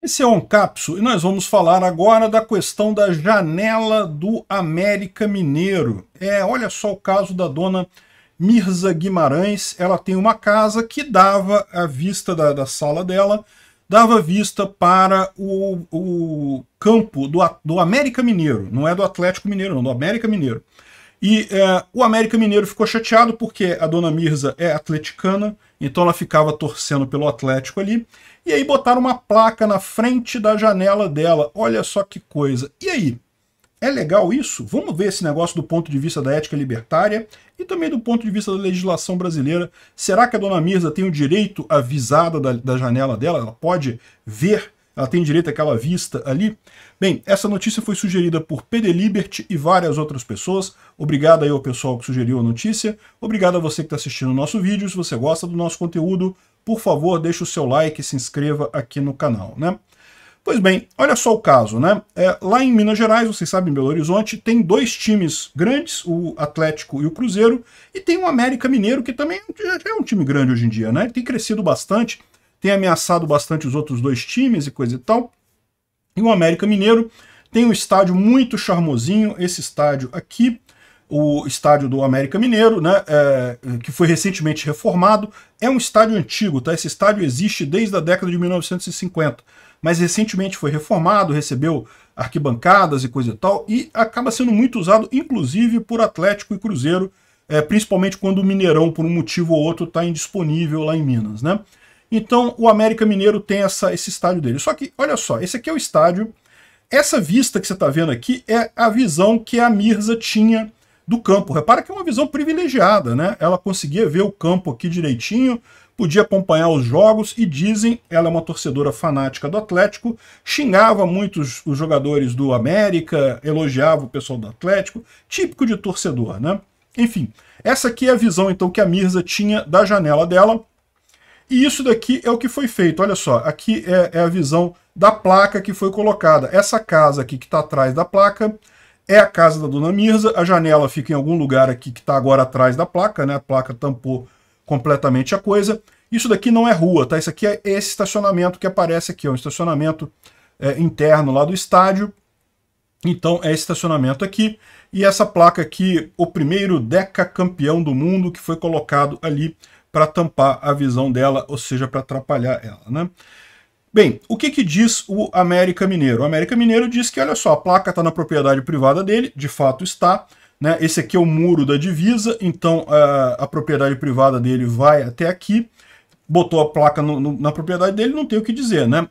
Esse é um capso e nós vamos falar agora da questão da janela do América Mineiro. É, olha só o caso da dona Mirza Guimarães. Ela tem uma casa que dava a vista da, da sala dela, dava vista para o, o campo do, do, América Mineiro. Não é do Atlético Mineiro, não, do América Mineiro. E é, o América Mineiro ficou chateado porque a dona Mirza é atleticana então ela ficava torcendo pelo Atlético ali. E aí botaram uma placa na frente da janela dela. Olha só que coisa. E aí? É legal isso? Vamos ver esse negócio do ponto de vista da ética libertária e também do ponto de vista da legislação brasileira. Será que a dona Mirza tem o direito à visada da, da janela dela? Ela pode ver ela tem direito àquela vista ali. Bem, essa notícia foi sugerida por PD Liberty e várias outras pessoas. Obrigado aí ao pessoal que sugeriu a notícia. Obrigado a você que está assistindo o nosso vídeo. Se você gosta do nosso conteúdo, por favor, deixe o seu like e se inscreva aqui no canal, né? Pois bem, olha só o caso, né? É, lá em Minas Gerais, vocês sabem, em Belo Horizonte, tem dois times grandes, o Atlético e o Cruzeiro, e tem o América Mineiro, que também é um é time grande hoje em dia, né? Ele tem crescido bastante, tem ameaçado bastante os outros dois times e coisa e tal. E o América Mineiro tem um estádio muito charmosinho, esse estádio aqui, o estádio do América Mineiro, né, é, que foi recentemente reformado, é um estádio antigo, tá? Esse estádio existe desde a década de 1950, mas recentemente foi reformado, recebeu arquibancadas e coisa e tal, e acaba sendo muito usado, inclusive, por Atlético e Cruzeiro, é, principalmente quando o Mineirão, por um motivo ou outro, está indisponível lá em Minas, né? Então o América Mineiro tem essa, esse estádio dele. Só que, olha só, esse aqui é o estádio. Essa vista que você está vendo aqui é a visão que a Mirza tinha do campo. Repara que é uma visão privilegiada, né? Ela conseguia ver o campo aqui direitinho, podia acompanhar os jogos e dizem, ela é uma torcedora fanática do Atlético, xingava muito os, os jogadores do América, elogiava o pessoal do Atlético, típico de torcedor, né? Enfim, essa aqui é a visão então que a Mirza tinha da janela dela e isso daqui é o que foi feito. Olha só, aqui é, é a visão da placa que foi colocada. Essa casa aqui que está atrás da placa é a casa da dona Mirza. A janela fica em algum lugar aqui que está agora atrás da placa, né? A placa tampou completamente a coisa. Isso daqui não é rua, tá? Isso aqui é esse estacionamento que aparece aqui, ó, um estacionamento é, interno lá do estádio. Então é estacionamento aqui e essa placa aqui, o primeiro Deca campeão do mundo que foi colocado ali para tampar a visão dela, ou seja, para atrapalhar ela, né? Bem, o que, que diz o América Mineiro? O América Mineiro diz que, olha só, a placa está na propriedade privada dele, de fato está, né? Esse aqui é o muro da divisa, então a, a propriedade privada dele vai até aqui, botou a placa no, no, na propriedade dele, não tem o que dizer, né?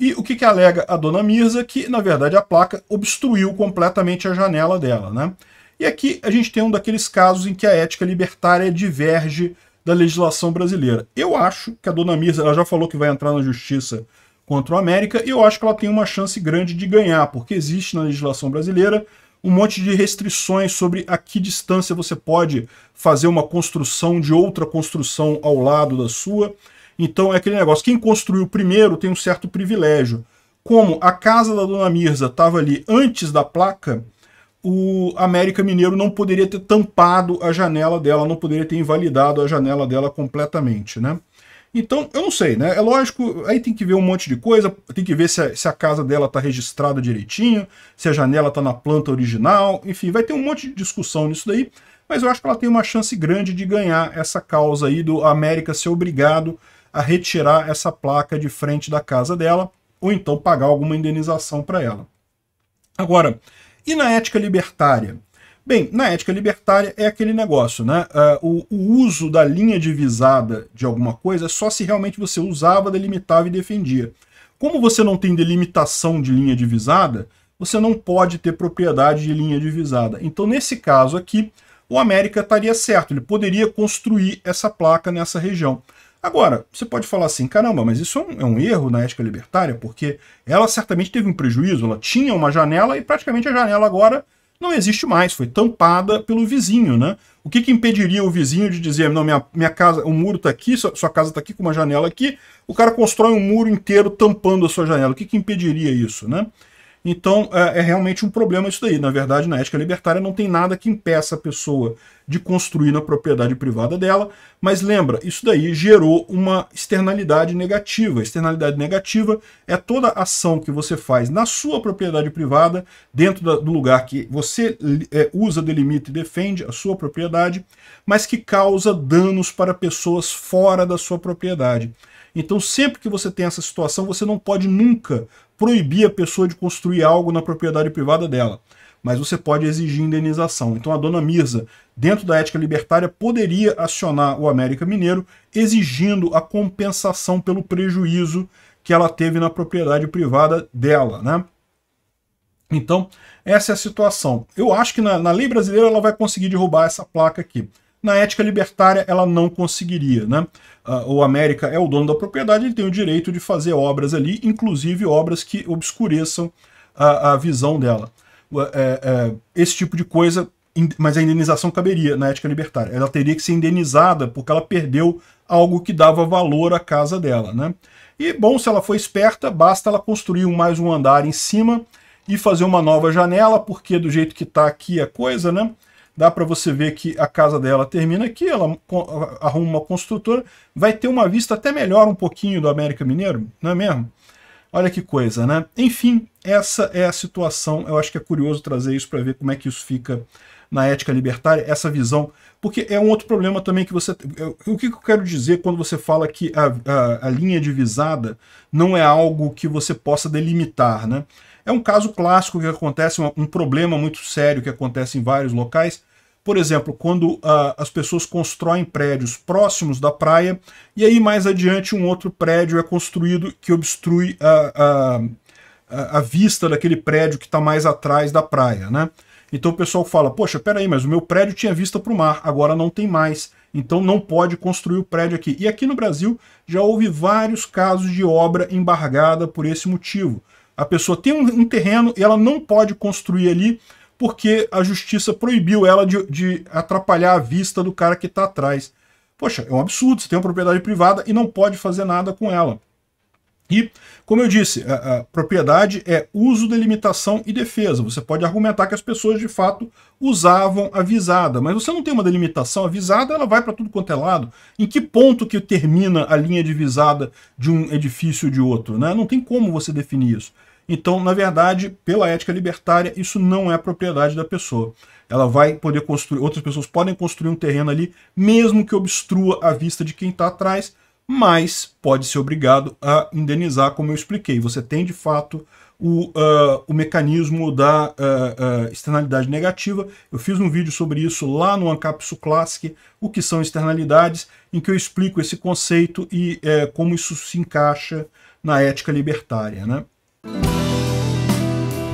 E o que, que alega a dona Mirza? Que, na verdade, a placa obstruiu completamente a janela dela. Né? E aqui a gente tem um daqueles casos em que a ética libertária diverge da legislação brasileira. Eu acho que a dona Mirza, ela já falou que vai entrar na justiça contra o América, e eu acho que ela tem uma chance grande de ganhar, porque existe na legislação brasileira um monte de restrições sobre a que distância você pode fazer uma construção de outra construção ao lado da sua. Então é aquele negócio, quem construiu primeiro tem um certo privilégio. Como a casa da Dona Mirza estava ali antes da placa, o América Mineiro não poderia ter tampado a janela dela, não poderia ter invalidado a janela dela completamente, né? Então, eu não sei, né? É lógico, aí tem que ver um monte de coisa, tem que ver se a, se a casa dela está registrada direitinho, se a janela está na planta original, enfim, vai ter um monte de discussão nisso daí, mas eu acho que ela tem uma chance grande de ganhar essa causa aí do América ser obrigado a retirar essa placa de frente da casa dela ou então pagar alguma indenização para ela. Agora, e na ética libertária? Bem, na ética libertária é aquele negócio, né? Uh, o, o, uso da linha divisada de alguma coisa é só se realmente você usava, delimitava e defendia. Como você não tem delimitação de linha divisada, você não pode ter propriedade de linha divisada. Então, nesse caso aqui, o América estaria certo, ele poderia construir essa placa nessa região. Agora, você pode falar assim, caramba, mas isso é um, é um, erro na ética libertária, porque ela certamente teve um prejuízo, ela tinha uma janela e praticamente a janela agora não existe mais, foi tampada pelo vizinho, né? O que, que impediria o vizinho de dizer, não, minha, minha casa, o muro está aqui, sua, sua casa está aqui com uma janela aqui, o cara constrói um muro inteiro tampando a sua janela, o que, que impediria isso, né? Então é, é, realmente um problema isso daí. Na verdade, na ética libertária não tem nada que impeça a pessoa de construir na propriedade privada dela, mas lembra, isso daí gerou uma externalidade negativa. externalidade negativa é toda ação que você faz na sua propriedade privada, dentro da, do lugar que você é, usa, delimita e defende a sua propriedade, mas que causa danos para pessoas fora da sua propriedade. Então, sempre que você tem essa situação, você não pode nunca proibir a pessoa de construir algo na propriedade privada dela. Mas você pode exigir indenização. Então, a dona Mirza, dentro da ética libertária, poderia acionar o América Mineiro exigindo a compensação pelo prejuízo que ela teve na propriedade privada dela, né? Então, essa é a situação. Eu acho que na, na lei brasileira ela vai conseguir derrubar essa placa aqui na ética libertária ela não conseguiria. Né? Ah, o América é o dono da propriedade, ele tem o direito de fazer obras ali, inclusive obras que obscureçam a, a visão dela. É, é, esse tipo de coisa, mas a indenização caberia na ética libertária. Ela teria que ser indenizada porque ela perdeu algo que dava valor à casa dela. Né? E, bom, se ela for esperta, basta ela construir mais um andar em cima e fazer uma nova janela, porque do jeito que está aqui a coisa, né? dá para você ver que a casa dela termina aqui, ela arruma uma construtora, vai ter uma vista até melhor um pouquinho do América Mineiro, não é mesmo? Olha que coisa, né? Enfim, essa é a situação, eu acho que é curioso trazer isso para ver como é que isso fica na ética libertária, essa visão, porque é um outro problema também que você... O que eu quero dizer quando você fala que a, a, a linha divisada não é algo que você possa delimitar, né? É um caso clássico que acontece, um, um problema muito sério que acontece em vários locais, por exemplo, quando ah, as pessoas constroem prédios próximos da praia, e aí mais adiante um outro prédio é construído que obstrui a, a, a vista daquele prédio que está mais atrás da praia. Né? Então o pessoal fala, poxa, peraí, mas o meu prédio tinha vista para o mar, agora não tem mais. Então não pode construir o prédio aqui. E aqui no Brasil já houve vários casos de obra embargada por esse motivo. A pessoa tem um, um terreno e ela não pode construir ali porque a justiça proibiu ela de, de atrapalhar a vista do cara que está atrás. Poxa, é um absurdo, você tem uma propriedade privada e não pode fazer nada com ela. E, como eu disse, a, a, propriedade é uso, delimitação e defesa. Você pode argumentar que as pessoas de fato usavam a visada, mas você não tem uma delimitação. A visada ela vai para tudo quanto é lado. Em que ponto que termina a linha de visada de um edifício ou de outro? Né? Não tem como você definir isso. Então, na verdade, pela ética libertária, isso não é propriedade da pessoa. Ela vai poder construir, outras pessoas podem construir um terreno ali, mesmo que obstrua a vista de quem está atrás, mas pode ser obrigado a indenizar, como eu expliquei. Você tem, de fato, o, uh, o mecanismo da uh, uh, externalidade negativa. Eu fiz um vídeo sobre isso lá no Ancapsu Classic, o que são externalidades, em que eu explico esse conceito e eh, como isso se encaixa na ética libertária. Né?